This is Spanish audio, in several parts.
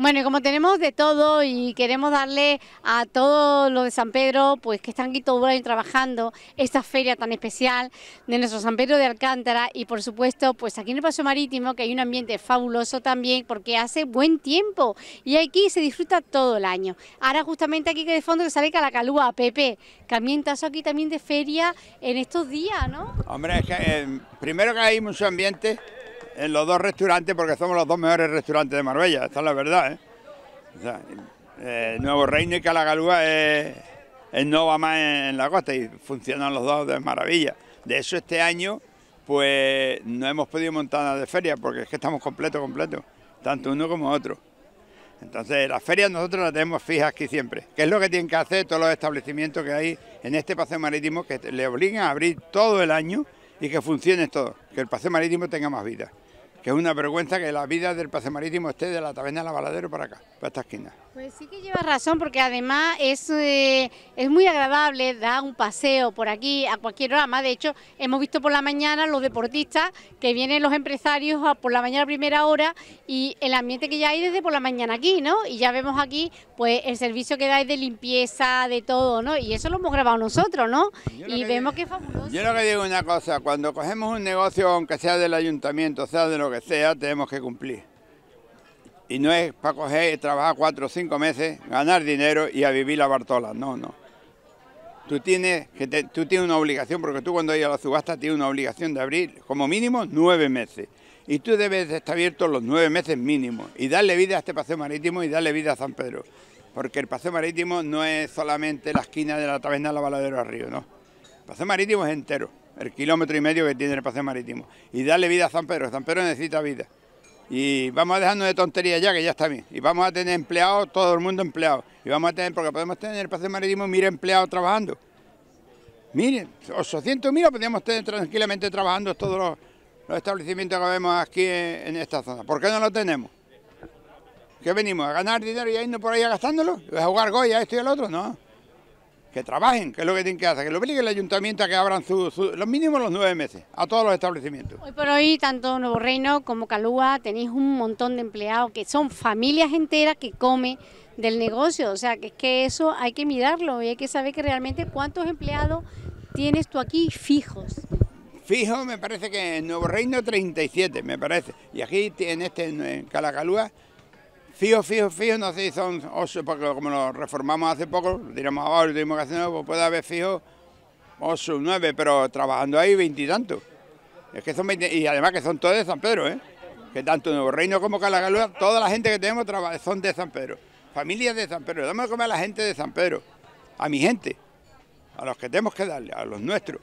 Bueno, como tenemos de todo y queremos darle a todos los de San Pedro, pues que están aquí todo el año trabajando, esta feria tan especial de nuestro San Pedro de Alcántara y por supuesto, pues aquí en el Paso Marítimo, que hay un ambiente fabuloso también porque hace buen tiempo y aquí se disfruta todo el año. Ahora justamente aquí que de fondo que sale Calacalúa, Pepe, camientazo aquí también de feria en estos días, ¿no? Hombre, es que, eh, primero que hay mucho ambiente en los dos restaurantes porque somos los dos mejores restaurantes de Marbella, esta es la verdad. ¿eh? Eh, nuevo Reino y Calagalúa no ...no nova más en, la costa y funcionan los dos de maravilla. De eso este año pues no hemos podido montar nada de feria porque es que estamos completo, completo... tanto uno como otro. Entonces las ferias nosotros las tenemos fijas aquí siempre, que es lo que tienen que hacer todos los establecimientos que hay en este paseo marítimo, que le obligan a abrir todo el año y que funcione todo, que el paseo marítimo tenga más vida es una vergüenza que la vida del pase marítimo esté de la taberna la baladero para acá, para esta esquina. Pues sí que llevas razón porque además es, eh, es muy agradable, dar un paseo por aquí a cualquier hora. Más de hecho, hemos visto por la mañana los deportistas que vienen los empresarios por la mañana a primera hora y el ambiente que ya hay desde por la mañana aquí, ¿no? Y ya vemos aquí pues el servicio que dais de limpieza, de todo, ¿no? Y eso lo hemos grabado nosotros, ¿no? Y vemos que es fabuloso. Yo lo que digo una cosa, cuando cogemos un negocio, aunque sea del ayuntamiento, sea de lo que sea, tenemos que cumplir. Y no es para coger y trabajar cuatro o cinco meses, ganar dinero y a vivir la Bartola, no, no. Tú tienes, que tú tienes una obligación, porque tú cuando hay a la subasta tienes una obligación de abrir como mínimo nueve meses. Y tú debes estar abierto los nueve meses mínimo... y darle vida a este paseo marítimo y darle vida a San Pedro. Porque el paseo marítimo no es solamente la esquina de la taberna de la Baladero Río, no. El paseo marítimo es entero, el kilómetro y medio que tiene el paseo marítimo. Y darle vida a San Pedro. San Pedro necesita vida y vamos a dejarnos de tonterías ya, que ya está bien. Y vamos a tener empleados, todo el mundo empleado. Y vamos a tener, porque podemos tener el Paseo marítimo, mire, empleados trabajando. Miren, 800 mil podríamos tener tranquilamente trabajando todos los, establecimientos que vemos aquí en, esta zona. ¿Por qué no lo tenemos? ¿Qué venimos? ¿A ganar dinero y a irnos por ahí gastándolo? ¿A jugar Goya, esto y el otro? No trabajen, que es lo que tienen que hacer, que lo obligue el ayuntamiento a que abran los mínimos los nueve meses a todos los establecimientos. Hoy por hoy, tanto Nuevo Reino como Calúa, tenéis un montón de empleados que son familias enteras que comen del negocio, o sea, que es que eso hay que mirarlo y hay que saber que realmente cuántos empleados tienes tú aquí fijos. fijo me parece que en Nuevo Reino 37, me parece, y aquí en este, en Calacalúa, Fijo, fijo, fijo, no sé si son osos, porque como lo reformamos hace poco, diremos ahora, tuvimos que hacer pues puede haber fijo osos, nueve, pero trabajando ahí veintitantos. Es que son 20, y además que son todos de San Pedro, ¿eh? Que tanto Nuevo Reino como Calagaluda, toda la gente que tenemos son de San Pedro. Familias de San Pedro, damos a comer a la gente de San Pedro, a mi gente, a los que tenemos que darle, a los nuestros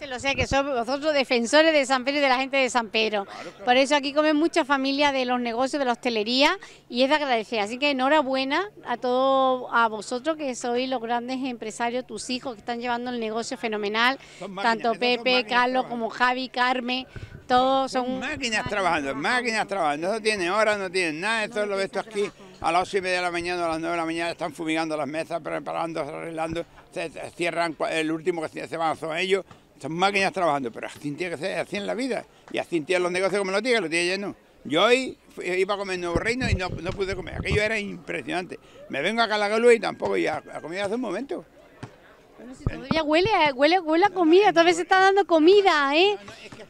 lo que son vosotros defensores de San Pedro y de la gente de San Pedro. Por eso aquí comen muchas familias de los negocios, de la hostelería, y es de agradecer. Así que enhorabuena a todos, a vosotros que sois los grandes empresarios, tus hijos que están llevando el negocio fenomenal, tanto Pepe, Carlos, como Javi, Carmen, todos son... máquinas trabajando, máquinas trabajando, no tienen horas, no tienen nada, esto lo ves tú aquí. a las 8 y media de la mañana, a las 9 de la mañana están fumigando las mesas, preparando, arreglando, cierran el último que se, se van son ellos, están máquinas trabajando, pero así tiene que ser, así en la vida, y así tiene los negocios como lo tiene, lo tiene lleno. Yo hoy iba a comer en Nuevo Reino y no, pude comer, aquello era impresionante. Me vengo a Calagalú y tampoco, ya a, comer hace un momento. Bueno, si todavía huele, huele, huele a comida, todavía se está dando comida, ¿eh?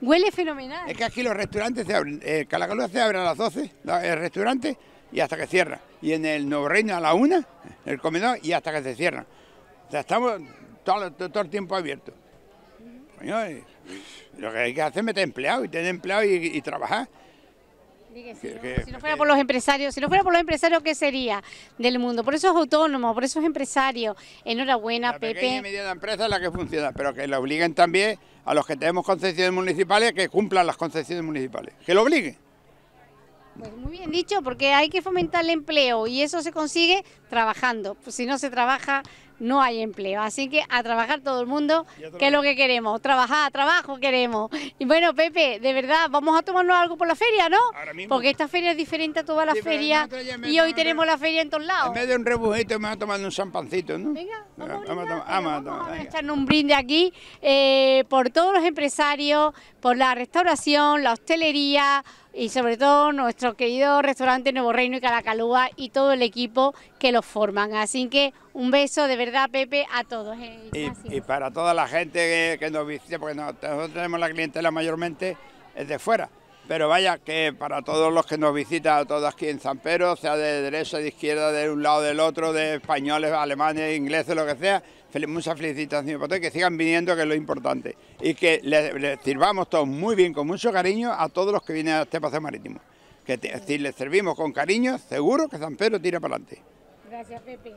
huele fenomenal. Es que aquí los restaurantes se abren, eh, se abre a las 12, el restaurante, y hasta que cierra. Y en el Nuevo Reino a la 1, el comedor, y hasta que se cierra. O sea, estamos todo, todo el tiempo abiertos lo que hay que hacer es meter empleado y tener empleado y, trabajar. si, no, fuera por los empresarios, si no fuera por los empresarios, ¿qué sería del mundo? Por eso es autónomo, por eso es empresario. Enhorabuena, Pepe. La empresa es la que funciona, pero que le obliguen también a los que tenemos concesiones municipales que cumplan las concesiones municipales. Que lo obliguen. Pues muy bien dicho, porque hay que fomentar el empleo y eso se consigue trabajando. Pues si no se trabaja, no hay empleo. Así que a trabajar todo el mundo, que es lo que queremos. Trabajar, trabajo queremos. Y bueno, Pepe, de verdad, vamos a tomarnos algo por la feria, ¿no? Porque esta feria es diferente a todas las ferias y hoy tenemos la feria en todos lados. En medio de un rebujito, me a tomar un champancito, ¿no? Venga, vamos, a, tomar, vamos a, echarnos un brinde aquí eh, por todos los empresarios, por la restauración, la hostelería y sobre todo nuestro querido restaurante Nuevo Reino y Calacalúa y todo el equipo que los forman. Así que un beso de verdad da Pepe, a todos. Eh, y, para toda la gente que, nos visita, porque nosotros tenemos la clientela mayormente es de fuera. Pero vaya que para todos los que nos visitan, a todos aquí en San Pedro, sea de derecha, de izquierda, de un lado, del otro, de españoles, alemanes, ingleses, lo que sea, fel muchas felicitaciones para que sigan viniendo, que es lo importante. Y que les, sirvamos todos muy bien, con mucho cariño, a todos los que vienen a este paseo marítimo. Que si les servimos con cariño, seguro que San Pedro tira para adelante. Gracias, Pepe.